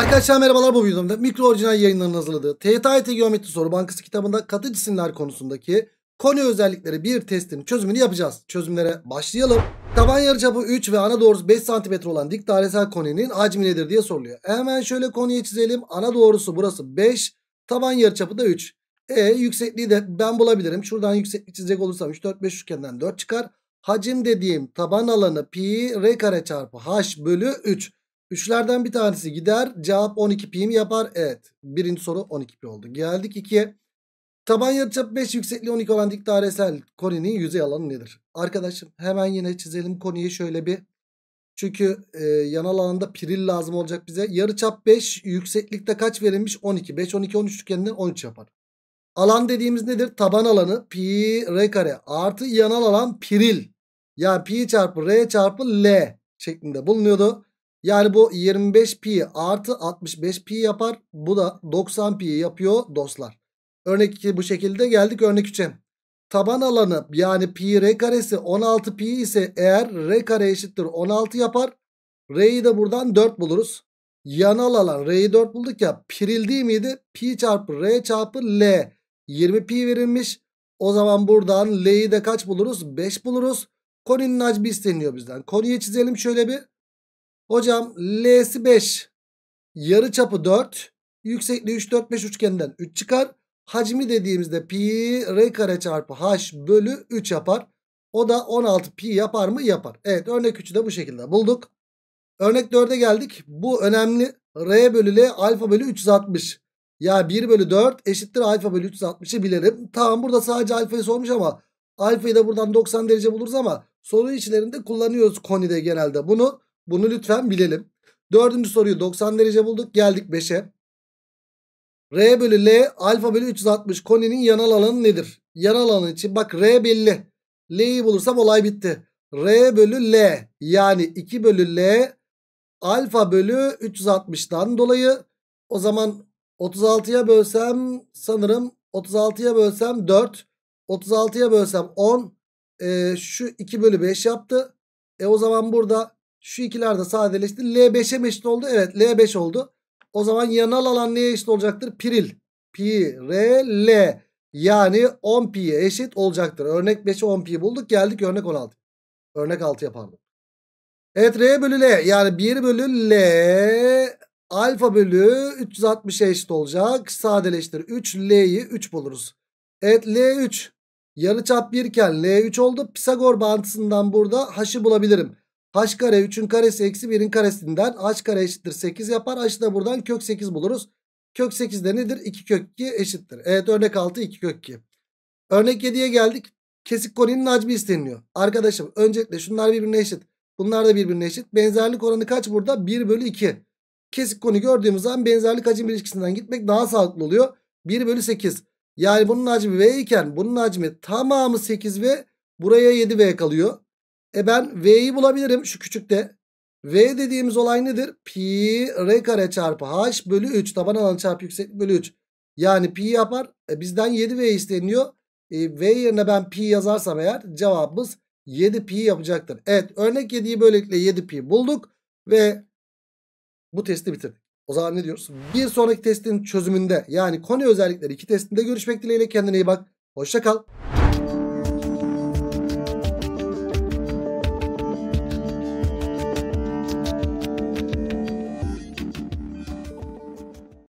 Arkadaşlar merhabalar bu videomda mikro orijinal yayınlarının hazırladığı TYT Geometri Soru Bankası kitabında katı cisimler konusundaki konu özellikleri bir testin çözümünü yapacağız. Çözümlere başlayalım. Taban yarıçapı 3 ve ana doğrusu 5 cm olan dik dairesel koninin hacmi nedir diye soruluyor. Hemen şöyle konuyu çizelim. Ana doğrusu burası 5, taban yarıçapı da 3. E yüksekliği de ben bulabilirim. Şuradan yükseklik çizecek olursam 3 4 5 üçgeninden 4 çıkar. Hacim dediğim taban alanı pi r kare çarpı h bölü 3. Üçlerden bir tanesi gider. Cevap 12 pi mi yapar? Evet. Birinci soru 12 pi oldu. Geldik 2'ye. Taban yarıçapı 5 yüksekliği 12 olan dik dairesel koninin yüzey alanı nedir? Arkadaşım hemen yine çizelim konuyu şöyle bir. Çünkü e, yan alanında piril lazım olacak bize. Yarıçap 5 yükseklikte kaç verilmiş? 12. 5 12 13 üçgeninden 13 yapar. Alan dediğimiz nedir? Taban alanı pi r kare artı yanal alan piril. Yani pi çarpı r çarpı l şeklinde bulunuyordu. Yani bu 25 pi artı 65 pi yapar. Bu da 90 pi yapıyor dostlar. Örnek 2 bu şekilde geldik örnek 3'e. Taban alanı yani pi r karesi 16 pi ise eğer r kare eşittir 16 yapar. R'yi de buradan 4 buluruz. Yanal alan R'yi 4 bulduk ya. Piril miydi? Pi çarpı R çarpı L. 20 pi verilmiş. O zaman buradan L'yi de kaç buluruz? 5 buluruz. Koninin hacmi isteniyor bizden. Konuyu çizelim şöyle bir. Hocam L'si 5. Yarı çapı 4. Yüksekliği 3, 4, 5 üçgeninden 3 çıkar. Hacmi dediğimizde pi r kare çarpı h bölü 3 yapar. O da 16 pi yapar mı? Yapar. Evet örnek 3'ü de bu şekilde bulduk. Örnek 4'e geldik. Bu önemli. R bölü L alfa bölü 360. Ya 1 bölü 4 eşittir alfa bölü 360'ı bilelim. Tamam burada sadece alfayı sormuş ama alfayı da buradan 90 derece buluruz ama soru içlerinde kullanıyoruz konide genelde bunu. Bunu lütfen bilelim. Dördüncü soruyu 90 derece bulduk. Geldik 5'e. R bölü L alfa bölü 360 koninin yanal alanı nedir? Yanal alanı için bak R belli. L'yi bulursam olay bitti. R bölü L yani 2 bölü L alfa bölü 360'dan dolayı o zaman 36'ya bölsem sanırım 36'ya bölsem 4 36'ya bölsem 10 e, şu 2 bölü 5 yaptı. E o zaman burada şu ikiler de sadeleşti. L5'e mi eşit oldu? Evet L5 oldu. O zaman yanal alan neye eşit olacaktır? Piril. Pi, R, L. Yani 10 pi'ye eşit olacaktır. Örnek 5'e 10 pi bulduk. Geldik örnek 16. Örnek 6 yapardım. Evet R bölü L. Yani 1 bölü L alfa bölü 360'e eşit olacak. Sadeleştir. 3 L'yi 3 buluruz. Evet L3 yarıçap 1 iken L3 oldu. Pisagor bağıntısından burada haşı bulabilirim h kare 3'ün karesi eksi 1'in karesinden h kare eşittir 8 yapar. H da buradan kök 8 buluruz. Kök 8 de nedir? 2 kök 2 eşittir. Evet örnek 6 2 kök 2. Örnek 7'ye geldik. Kesik koninin hacmi isteniyor. Arkadaşım öncelikle şunlar birbirine eşit. Bunlar da birbirine eşit. Benzerlik oranı kaç burada? 1 bölü 2. Kesik koni gördüğümüz zaman benzerlik hacim ilişkisinden gitmek daha sağlıklı oluyor. 1 bölü 8. Yani bunun hacmi V iken bunun hacmi tamamı 8 ve buraya 7 V kalıyor. E ben V'yi bulabilirim şu küçükte. V dediğimiz olay nedir? Pi R kare çarpı H bölü 3. Taban alanı çarpı yükseklik bölü 3. Yani pi yapar. E bizden 7V isteniyor. E, v yerine ben pi yazarsam eğer cevabımız 7 pi yapacaktır. Evet örnek 7'yi böylelikle 7 pi bulduk. Ve bu testi bitirdik. O zaman ne diyoruz? Bir sonraki testin çözümünde yani konu özellikleri iki testinde görüşmek dileğiyle kendine iyi bak. Hoşça kal.